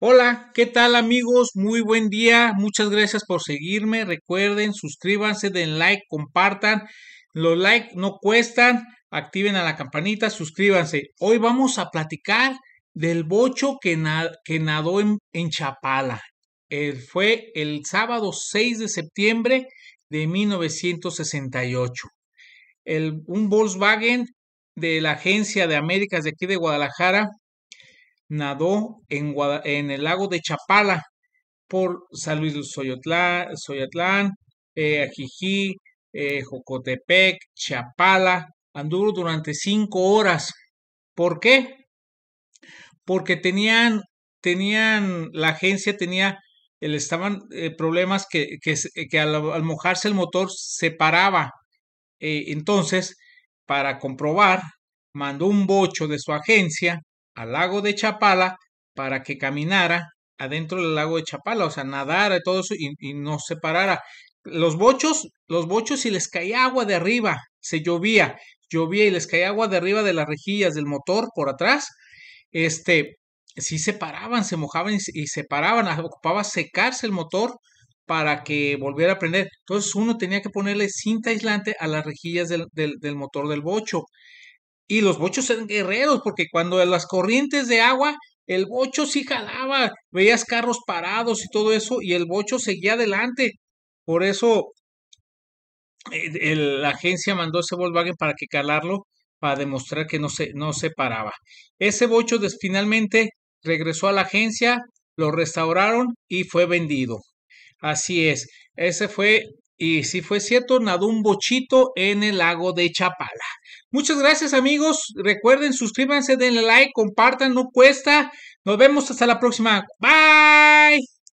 Hola, ¿qué tal amigos? Muy buen día, muchas gracias por seguirme. Recuerden, suscríbanse, den like, compartan. Los likes no cuestan, activen a la campanita, suscríbanse. Hoy vamos a platicar del bocho que, nadó en, Chapala. Eh, fue el sábado 6 de septiembre de 1968. El, un Volkswagen de la agencia de Américas de aquí de Guadalajara nadó en, el lago de Chapala por San Luis de Soyatlán, eh, Ajijí, eh, Jocotepec, Chapala. Anduvo durante cinco horas. ¿Por qué? Porque tenían, tenían, la agencia tenía, el, estaban eh, problemas que, que, al, al, mojarse el motor se paraba. Eh, entonces, para comprobar, mandó un bocho de su agencia al lago de Chapala para que caminara adentro del lago de Chapala, o sea, nadara y todo eso y, no se parara. Los bochos, los bochos si les caía agua de arriba, se llovía, llovía y les caía agua de arriba de las rejillas del motor por atrás, este, si se paraban, se mojaban y, se paraban, ocupaba secarse el motor para que volviera a prender. Entonces uno tenía que ponerle cinta aislante a las rejillas del motor del bocho. Y los bochos eran guerreros, porque cuando las corrientes de agua, el bocho sí jalaba, veías carros parados y todo eso, y el bocho seguía adelante. Por eso eh, la agencia mandó ese Volkswagen para que calarlo, para demostrar que no se, no se paraba. Ese bocho finalmente regresó a la agencia, lo restauraron y fue vendido. Así es, ese fue, y si fue cierto, nadó un bochito en el lago de Chapala. Muchas gracias amigos. Recuerden, suscríbanse, denle like, compartan, no cuesta. Nos vemos hasta la próxima. Bye.